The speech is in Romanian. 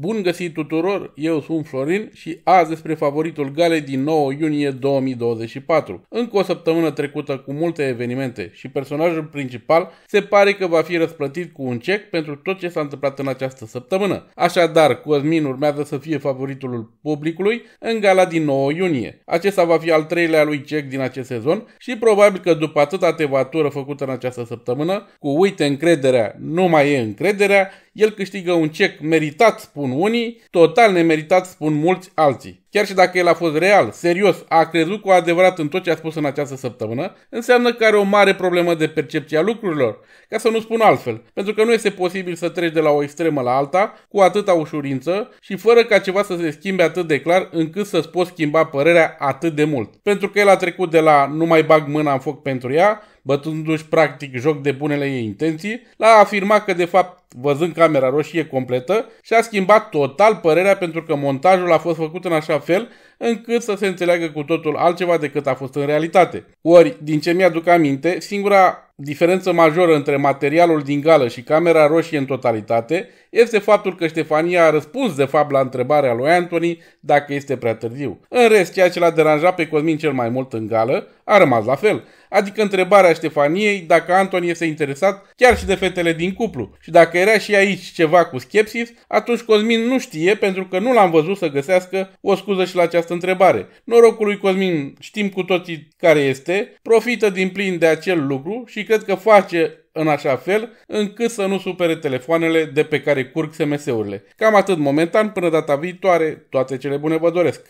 Bun găsit tuturor, eu sunt Florin și azi despre favoritul Galei din 9 iunie 2024. Încă o săptămână trecută cu multe evenimente și personajul principal se pare că va fi răsplătit cu un cec pentru tot ce s-a întâmplat în această săptămână. Așadar, Cosmin urmează să fie favoritul publicului în Gala din 9 iunie. Acesta va fi al treilea lui cec din acest sezon și probabil că după atâta tevatură făcută în această săptămână, cu uite încrederea, nu mai e încrederea, el câștigă un cec meritat, spun unii, total nemeritat, spun mulți alții. Chiar și dacă el a fost real, serios, a crezut cu adevărat în tot ce a spus în această săptămână, înseamnă că are o mare problemă de percepție a lucrurilor, ca să nu spun altfel, pentru că nu este posibil să treci de la o extremă la alta cu atâta ușurință și fără ca ceva să se schimbe atât de clar încât să-ți poți schimba părerea atât de mult. Pentru că el a trecut de la nu mai bag mâna în foc pentru ea, bătându-și practic joc de bunele ei intenții, l-a afirmat că de fapt, văzând camera roșie completă, și-a schimbat total părerea pentru că montajul a fost făcut în așa fel încât să se înțeleagă cu totul altceva decât a fost în realitate. Ori, din ce mi-aduc aminte, singura diferență majoră între materialul din gală și camera roșie în totalitate este faptul că Ștefania a răspuns de fapt la întrebarea lui Anthony dacă este prea târziu. În rest, ceea ce l-a deranjat pe Cosmin cel mai mult în gală a rămas la fel – adică întrebarea Ștefaniei dacă Anton este interesat chiar și de fetele din cuplu. Și dacă era și aici ceva cu skepsis, atunci Cosmin nu știe pentru că nu l-am văzut să găsească o scuză și la această întrebare. Norocul lui Cosmin știm cu toții care este, profită din plin de acel lucru și cred că face în așa fel încât să nu supere telefoanele de pe care curg SMS-urile. Cam atât momentan, până data viitoare, toate cele bune vă doresc!